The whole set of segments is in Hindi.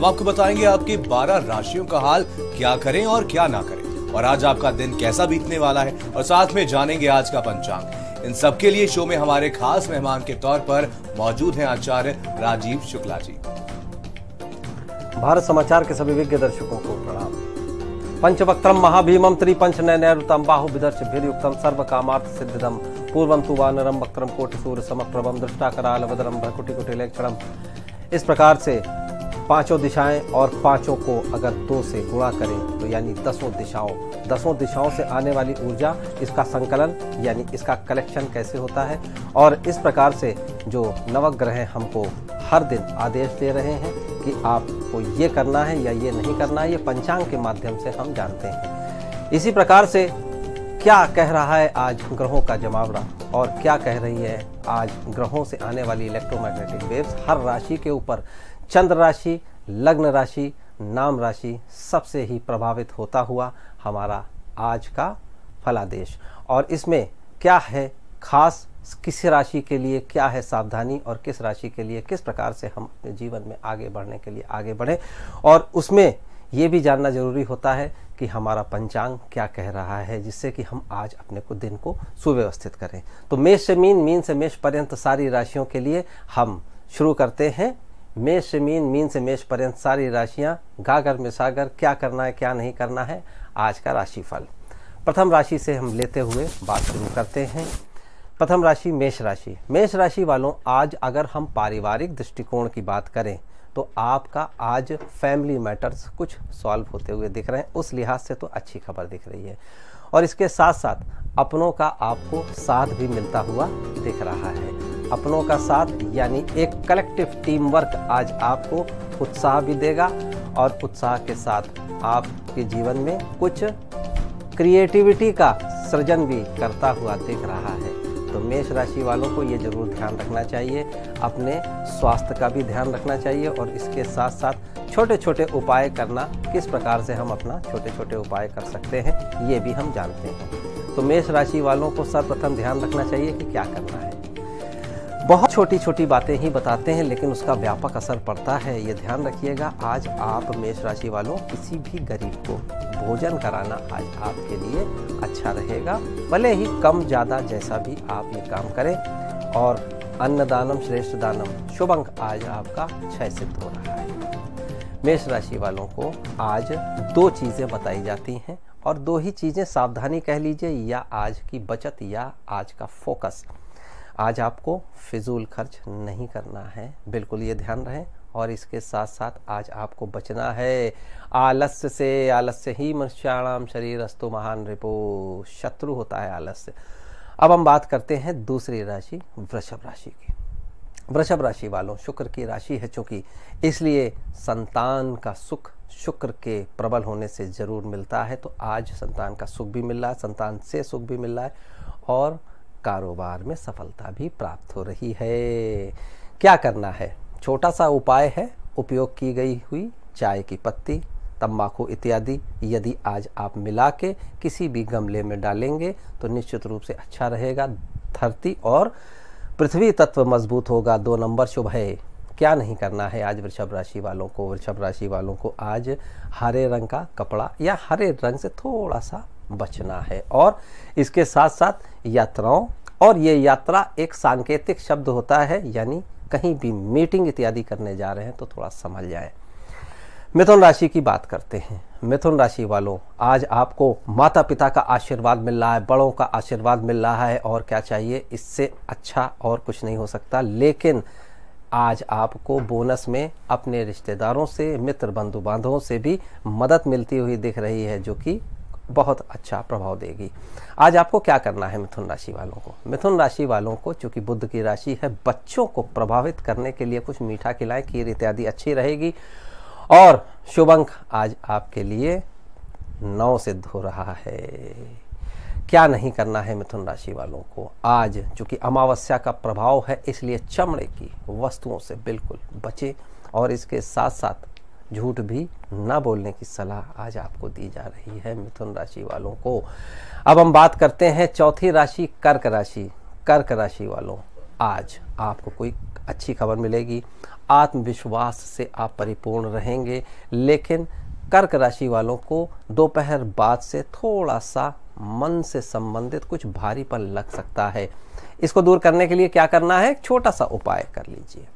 हम आपको बताएंगे आपकी 12 राशियों का हाल क्या करें और क्या ना करें और आज आपका दिन कैसा बीतने वाला है और साथ में जानेंगे आज का पंचांग इन सबके लिए शो में हमारे खास मेहमान के तौर पर मौजूद हैं आचार्य राजीव शुक्ला जी भारत समाचार के सभी विज्ञ दर्शकों को प्रणाम पंचवक्त्रम महाभीमम त्रिपंच नैनुतम बाहु विदर्श युक्तम सर्व कामार्थ सिद्धम पूर्वम तु वानरम वक्रम कोटि सूर्य समप्रभम दृष्टाकराल वदरम इस प्रकार से पांचों दिशाएं और पांचों को अगर दो से गुणा करें तो यानी दसों दिशाओं दसों दिशाओं से आने वाली ऊर्जा इसका संकलन यानी इसका कलेक्शन कैसे होता है और इस प्रकार से जो नवग्रह हमको हर दिन आदेश दे रहे हैं कि आपको ये करना है या ये नहीं करना है ये पंचांग के माध्यम से हम जानते हैं इसी प्रकार से क्या कह रहा है आज ग्रहों का जमावड़ा और क्या कह रही है आज ग्रहों से आने वाली इलेक्ट्रोमैग्नेटिक वेव्स हर राशि के ऊपर चंद्र राशि लग्न राशि नाम राशि सबसे ही प्रभावित होता हुआ हमारा आज का फलादेश और इसमें क्या है खास किस राशि के लिए क्या है सावधानी और किस राशि के लिए किस प्रकार से हम अपने जीवन में आगे बढ़ने के लिए आगे बढ़ें और उसमें ये भी जानना जरूरी होता है कि हमारा पंचांग क्या कह रहा है जिससे कि हम आज अपने को दिन को सुव्यवस्थित करें तो मेष से मीन मीन से मेष पर्यंत सारी राशियों के लिए हम शुरू करते हैं मेष से मीन मीन से मेष पर्यंत सारी राशियां गागर में सागर क्या करना है क्या नहीं करना है आज का राशिफल प्रथम राशि से हम लेते हुए बात शुरू करते हैं प्रथम राशि मेष राशि मेष राशि वालों आज अगर हम पारिवारिक दृष्टिकोण की बात करें तो आपका आज फैमिली मैटर्स कुछ सॉल्व होते हुए दिख रहे हैं उस लिहाज से तो अच्छी खबर दिख रही है और इसके साथ साथ अपनों का आपको साथ भी मिलता हुआ दिख रहा है अपनों का साथ यानी एक कलेक्टिव टीम वर्क आज आपको उत्साह भी देगा और उत्साह के साथ आपके जीवन में कुछ क्रिएटिविटी का सृजन भी करता हुआ दिख रहा है तो मेष राशि वालों को ये जरूर ध्यान रखना चाहिए अपने स्वास्थ्य का भी ध्यान रखना चाहिए और इसके साथ साथ छोटे छोटे उपाय करना किस प्रकार से हम अपना छोटे छोटे उपाय कर सकते हैं ये भी हम जानते हैं तो मेष राशि वालों को सर्वप्रथम ध्यान रखना चाहिए कि क्या करना है बहुत छोटी छोटी बातें ही बताते हैं लेकिन उसका व्यापक असर पड़ता है ये ध्यान रखिएगा आज आप मेष राशि वालों किसी भी गरीब को भोजन कराना आज आपके लिए अच्छा रहेगा भले ही कम ज़्यादा जैसा भी आप ये काम करें और अन्नदानम श्रेष्ठ दानम शुभ अंक आज आपका छः सिद्ध हो रहा है मेष राशि वालों को आज दो चीज़ें बताई जाती हैं और दो ही चीज़ें सावधानी कह लीजिए या आज की बचत या आज का फोकस आज आपको फिजूल खर्च नहीं करना है बिल्कुल ये ध्यान रहे और इसके साथ साथ आज आपको बचना है आलस्य से आलस्य ही मनुष्याणाम शरीर अस्तु महान रिपो शत्रु होता है आलस्य अब हम बात करते हैं दूसरी राशि वृषभ राशि की वृषभ राशि वालों शुक्र की राशि है चूंकि इसलिए संतान का सुख शुक्र के प्रबल होने से जरूर मिलता है तो आज संतान का सुख भी मिल रहा है संतान से सुख भी मिल रहा है और कारोबार में सफलता भी प्राप्त हो रही है क्या करना है छोटा सा उपाय है उपयोग की गई हुई चाय की पत्ती तम्बाकू इत्यादि यदि आज आप मिला के किसी भी गमले में डालेंगे तो निश्चित रूप से अच्छा रहेगा धरती और पृथ्वी तत्व मजबूत होगा दो नंबर शुभ है क्या नहीं करना है आज वृषभ राशि वालों को वृषभ राशि वालों को आज हरे रंग का कपड़ा या हरे रंग से थोड़ा सा बचना है और इसके साथ साथ यात्राओं और ये यात्रा एक सांकेतिक शब्द होता है यानी कहीं भी मीटिंग इत्यादि करने जा रहे हैं तो थोड़ा संभल जाए मिथुन राशि की बात करते हैं मिथुन राशि वालों आज आपको माता पिता का आशीर्वाद मिल रहा है बड़ों का आशीर्वाद मिल रहा है और क्या चाहिए इससे अच्छा और कुछ नहीं हो सकता लेकिन आज आपको बोनस में अपने रिश्तेदारों से मित्र बंधु बांधवों से भी मदद मिलती हुई दिख रही है जो कि बहुत अच्छा प्रभाव देगी आज आपको क्या करना है मिथुन राशि वालों को मिथुन राशि वालों को चूंकि बुद्ध की राशि है बच्चों को प्रभावित करने के लिए कुछ मीठा खिलाएं खीर इत्यादि अच्छी रहेगी और शुभ अंक आज आपके लिए नौ सिद्ध हो रहा है क्या नहीं करना है मिथुन राशि वालों को आज चूंकि अमावस्या का प्रभाव है इसलिए चमड़े की वस्तुओं से बिल्कुल बचे और इसके साथ साथ झूठ भी ना बोलने की सलाह आज आपको दी जा रही है मिथुन राशि वालों को अब हम बात करते हैं चौथी राशि कर्क राशि कर्क राशि वालों आज आपको कोई अच्छी खबर मिलेगी आत्मविश्वास से आप परिपूर्ण रहेंगे लेकिन कर्क राशि वालों को दोपहर बाद से थोड़ा सा मन से संबंधित कुछ भारीपन लग सकता है इसको दूर करने के लिए क्या करना है छोटा सा उपाय कर लीजिए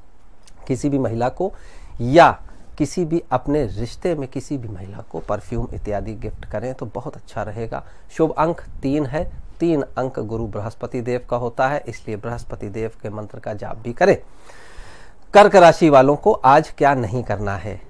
किसी भी महिला को या किसी भी अपने रिश्ते में किसी भी महिला को परफ्यूम इत्यादि गिफ्ट करें तो बहुत अच्छा रहेगा शुभ अंक तीन है तीन अंक गुरु बृहस्पति देव का होता है इसलिए बृहस्पति देव के मंत्र का जाप भी करें कर्क राशि वालों को आज क्या नहीं करना है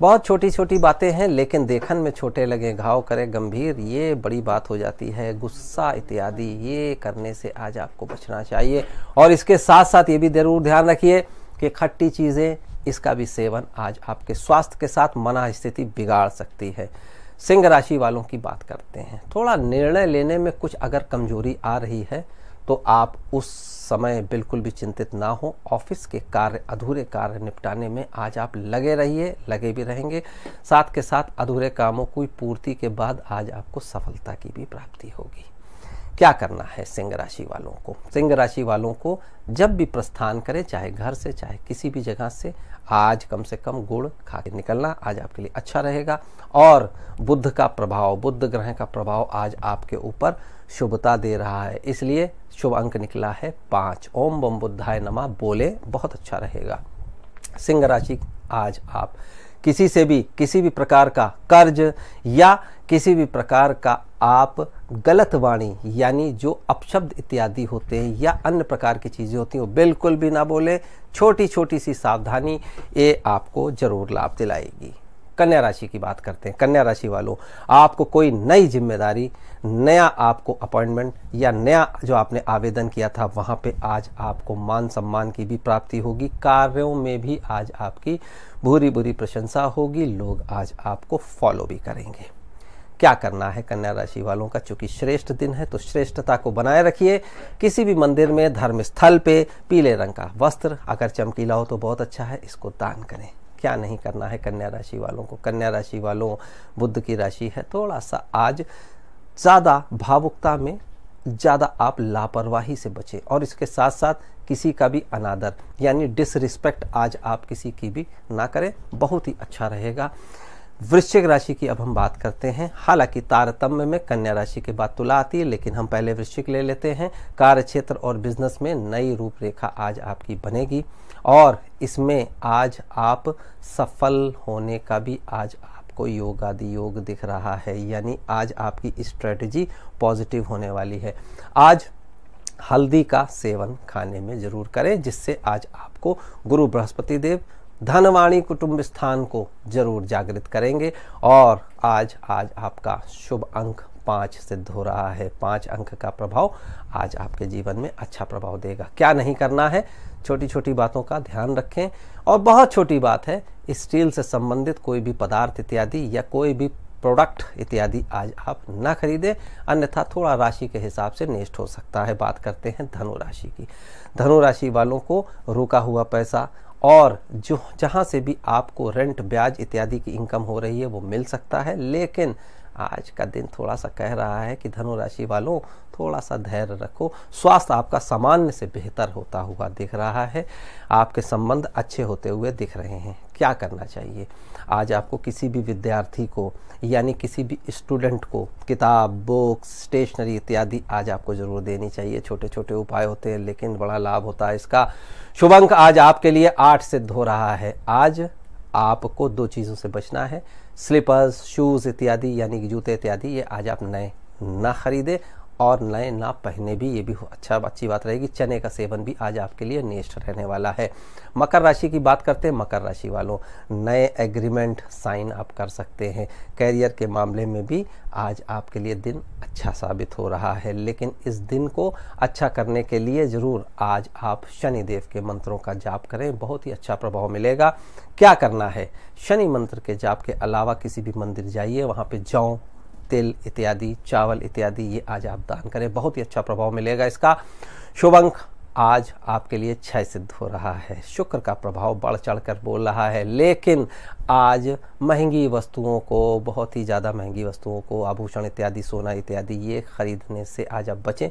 बहुत छोटी छोटी बातें हैं लेकिन देखन में छोटे लगे घाव करें गंभीर ये बड़ी बात हो जाती है गुस्सा इत्यादि ये करने से आज आपको बचना चाहिए और इसके साथ साथ ये भी जरूर ध्यान रखिए कि खट्टी चीज़ें इसका भी सेवन आज आपके स्वास्थ्य के साथ मना स्थिति बिगाड़ सकती है सिंह राशि वालों की बात करते हैं थोड़ा निर्णय लेने में कुछ अगर कमजोरी आ रही है तो आप उस समय बिल्कुल भी चिंतित ना हो ऑफिस के कार्य अधूरे कार्य निपटाने में आज आप लगे रहिए लगे भी रहेंगे साथ के साथ अधूरे कामों की पूर्ति के बाद आज आपको सफलता की भी प्राप्ति होगी क्या करना है सिंह राशि वालों को सिंह राशि वालों को जब भी प्रस्थान करें चाहे घर से चाहे किसी भी जगह से आज कम से कम गुड़ खा के निकलना आज आपके लिए अच्छा रहेगा और बुद्ध का प्रभाव बुद्ध ग्रह का प्रभाव आज आपके ऊपर शुभता दे रहा है इसलिए शुभ अंक निकला है पाँच ओम बम बुद्धाय नमा बोले बहुत अच्छा रहेगा सिंह राशि आज आप किसी से भी किसी भी प्रकार का कर्ज या किसी भी प्रकार का आप गलत वाणी यानी जो अपशब्द इत्यादि होते हैं या अन्य प्रकार की चीज़ें होती हैं वो बिल्कुल भी ना बोले छोटी छोटी सी सावधानी ये आपको ज़रूर लाभ दिलाएगी कन्या राशि की बात करते हैं कन्या राशि वालों आपको कोई नई जिम्मेदारी नया आपको अपॉइंटमेंट या नया जो आपने आवेदन किया था वहाँ पे आज आपको मान सम्मान की भी प्राप्ति होगी कार्यों में भी आज आपकी भूरी बुरी प्रशंसा होगी लोग आज आपको फॉलो भी करेंगे क्या करना है कन्या राशि वालों का चूंकि श्रेष्ठ दिन है तो श्रेष्ठता को बनाए रखिए किसी भी मंदिर में धर्म स्थल पे पीले रंग का वस्त्र अगर चमकीला हो तो बहुत अच्छा है इसको दान करें क्या नहीं करना है कन्या राशि वालों को कन्या राशि वालों बुद्ध की राशि है थोड़ा सा आज ज़्यादा भावुकता में ज़्यादा आप लापरवाही से बचें और इसके साथ साथ किसी का भी अनादर यानी डिसरिस्पेक्ट आज आप किसी की भी ना करें बहुत ही अच्छा रहेगा वृश्चिक राशि की अब हम बात करते हैं हालांकि तारतम्य में कन्या राशि के बाद तुला तो आती है लेकिन हम पहले वृश्चिक ले लेते हैं कार्य क्षेत्र और बिजनेस में नई रूपरेखा आज आपकी बनेगी और इसमें आज आप सफल होने का भी आज आपको योगादि योग दिख रहा है यानी आज आपकी स्ट्रेटजी पॉजिटिव होने वाली है आज हल्दी का सेवन खाने में जरूर करें जिससे आज आपको गुरु बृहस्पति देव धनवाणी कुटुंब स्थान को जरूर जागृत करेंगे और आज आज आपका शुभ अंक पाँच सिद्ध हो रहा है पाँच अंक का प्रभाव आज आपके जीवन में अच्छा प्रभाव देगा क्या नहीं करना है छोटी छोटी बातों का ध्यान रखें और बहुत छोटी बात है स्टील से संबंधित कोई भी पदार्थ इत्यादि या कोई भी प्रोडक्ट इत्यादि आज आप ना खरीदें अन्यथा थोड़ा राशि के हिसाब से नेष्ट हो सकता है बात करते हैं धनु राशि की धनु राशि वालों को रुका हुआ पैसा और जो जहाँ से भी आपको रेंट ब्याज इत्यादि की इनकम हो रही है वो मिल सकता है लेकिन आज का दिन थोड़ा सा कह रहा है कि धनु राशि वालों थोड़ा सा धैर्य रखो स्वास्थ्य आपका सामान्य से बेहतर होता हुआ दिख रहा है आपके संबंध अच्छे होते हुए दिख रहे हैं क्या करना चाहिए आज आपको किसी भी विद्यार्थी को यानी किसी भी स्टूडेंट को किताब बुक्स स्टेशनरी इत्यादि आज आपको ज़रूर देनी चाहिए छोटे छोटे उपाय होते हैं लेकिन बड़ा लाभ होता है इसका शुभ अंक आज आपके लिए आठ सिद्ध हो रहा है आज आपको दो चीज़ों से बचना है स्लीपर्स शूज़ इत्यादि यानी कि जूते इत्यादि ये आज आप नए ना ख़रीदें और नए ना पहने भी ये भी अच्छा अच्छी बात रहेगी चने का सेवन भी आज आपके लिए नेस्ट रहने वाला है मकर राशि की बात करते हैं मकर राशि वालों नए एग्रीमेंट साइन आप कर सकते हैं कैरियर के मामले में भी आज आपके लिए दिन अच्छा साबित हो रहा है लेकिन इस दिन को अच्छा करने के लिए ज़रूर आज आप शनिदेव के मंत्रों का जाप करें बहुत ही अच्छा प्रभाव मिलेगा क्या करना है शनि मंत्र के जाप के अलावा किसी भी मंदिर जाइए वहाँ पे जौ तिल इत्यादि चावल इत्यादि ये आज आप दान करें बहुत ही अच्छा प्रभाव मिलेगा इसका शुभ अंक आज आपके लिए क्षय सिद्ध हो रहा है शुक्र का प्रभाव बढ़ चढ़ कर बोल रहा है लेकिन आज महंगी वस्तुओं को बहुत ही ज़्यादा महंगी वस्तुओं को आभूषण इत्यादि सोना इत्यादि ये खरीदने से आज आप बचें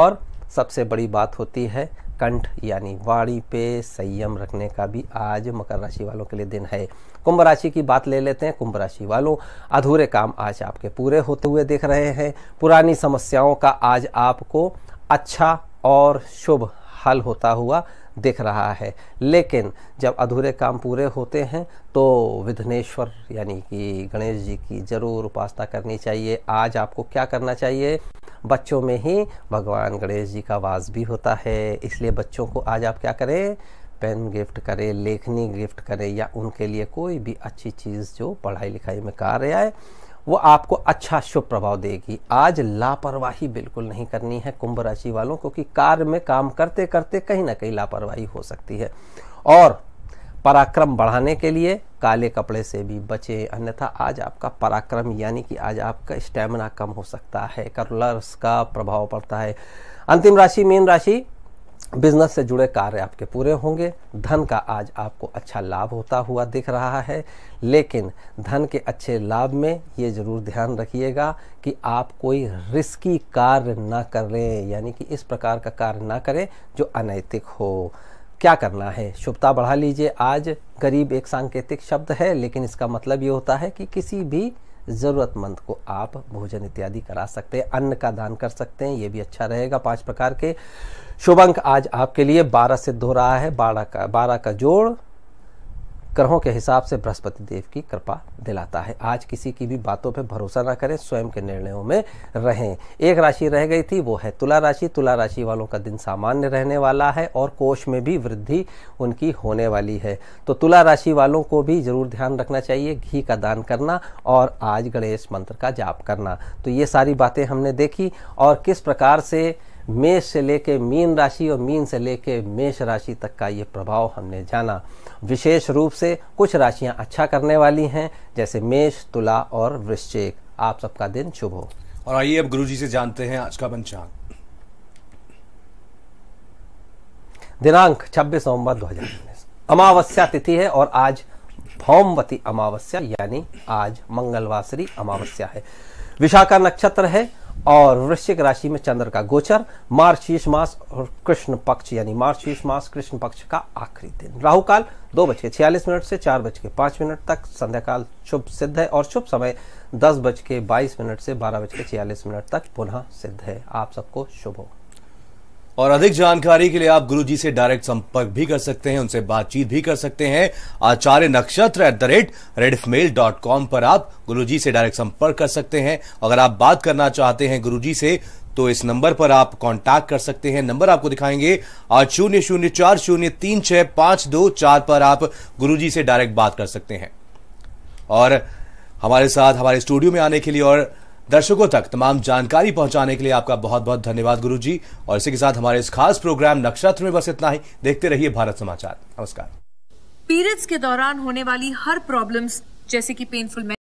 और सबसे बड़ी बात होती है कंठ यानी वाणी पे संयम रखने का भी आज मकर राशि वालों के लिए दिन है कुंभ राशि की बात ले लेते हैं कुंभ राशि वालों अधूरे काम आज आपके पूरे होते हुए देख रहे हैं पुरानी समस्याओं का आज आपको अच्छा और शुभ हल होता हुआ दिख रहा है लेकिन जब अधूरे काम पूरे होते हैं तो विघ्नेश्वर यानी कि गणेश जी की ज़रूर उपासना करनी चाहिए आज आपको क्या करना चाहिए बच्चों में ही भगवान गणेश जी का वास भी होता है इसलिए बच्चों को आज आप क्या करें पेन गिफ्ट करें लेखनी गिफ्ट करें या उनके लिए कोई भी अच्छी चीज़ जो पढ़ाई लिखाई में कार्य आए वो आपको अच्छा शुभ प्रभाव देगी आज लापरवाही बिल्कुल नहीं करनी है कुंभ राशि वालों क्योंकि कार्य में काम करते करते कहीं ना कहीं लापरवाही हो सकती है और पराक्रम बढ़ाने के लिए काले कपड़े से भी बचे अन्यथा आज आपका पराक्रम यानी कि आज आपका स्टेमिना कम हो सकता है कलर्स का प्रभाव पड़ता है अंतिम राशि मीन राशि बिजनेस से जुड़े कार्य आपके पूरे होंगे धन का आज आपको अच्छा लाभ होता हुआ दिख रहा है लेकिन धन के अच्छे लाभ में ये ज़रूर ध्यान रखिएगा कि आप कोई रिस्की कार्य ना करें यानी कि इस प्रकार का कार्य ना करें जो अनैतिक हो क्या करना है शुभता बढ़ा लीजिए आज गरीब एक सांकेतिक शब्द है लेकिन इसका मतलब ये होता है कि किसी भी ज़रूरतमंद को आप भोजन इत्यादि करा सकते हैं अन्न का दान कर सकते हैं ये भी अच्छा रहेगा पांच प्रकार के शुभ अंक आज आपके लिए बारह सिद्ध हो रहा है बारह का बारह का जोड़ ग्रहों के हिसाब से बृहस्पति देव की कृपा दिलाता है आज किसी की भी बातों पर भरोसा ना करें स्वयं के निर्णयों में रहें एक राशि रह गई थी वो है तुला राशि तुला राशि वालों का दिन सामान्य रहने वाला है और कोष में भी वृद्धि उनकी होने वाली है तो तुला राशि वालों को भी जरूर ध्यान रखना चाहिए घी का दान करना और आज गणेश मंत्र का जाप करना तो ये सारी बातें हमने देखी और किस प्रकार से मेष से लेके मीन राशि और मीन से लेके मेष राशि तक का ये प्रभाव हमने जाना विशेष रूप से कुछ राशियां अच्छा करने वाली हैं जैसे मेष तुला और वृश्चिक आप सबका दिन शुभ हो और आइए अब गुरु जी से जानते हैं आज का पंचांग दिनांक 26 नवंबर 2019 अमावस्या तिथि है और आज भौमवती अमावस्या यानी आज मंगलवासरी अमावस्या है विशाखा नक्षत्र है और वृश्चिक राशि में चंद्र का गोचर मार्च शीर्ष मास और कृष्ण पक्ष यानी मार्च शीर्ष मास कृष्ण पक्ष का आखिरी दिन राहु काल दो बज के छियालीस मिनट से चार बज के पांच मिनट तक संध्याकाल शुभ सिद्ध है और शुभ समय दस बज के बाईस मिनट से बारह बज के छियालीस मिनट तक पुनः सिद्ध है आप सबको शुभ होगा और अधिक जानकारी के लिए आप गुरु जी से डायरेक्ट संपर्क भी कर सकते हैं उनसे बातचीत भी कर सकते हैं Acharya Nakshatra at the rate rediff mail dot com पर आप गुरु जी से डायरेक्ट संपर्क कर सकते हैं अगर आप बात करना चाहते हैं गुरु जी से तो इस नंबर पर आप कांटेक्ट कर सकते हैं नंबर आपको दिखाएंगे आठ शून्य शून्य चार शून्य तीन छह पांच दो चार पर आप गुरु जी से डायरेक्ट बात कर सकते हैं और हमारे साथ हमारे स्टूडियो में आने के लिए और दर्शकों तक तमाम जानकारी पहुंचाने के लिए आपका बहुत बहुत धन्यवाद गुरु जी और इसी के साथ हमारे इस खास प्रोग्राम नक्षत्र में बस इतना ही देखते रहिए भारत समाचार नमस्कार पीरियड्स के दौरान होने वाली हर प्रॉब्लम्स जैसे कि पेनफुल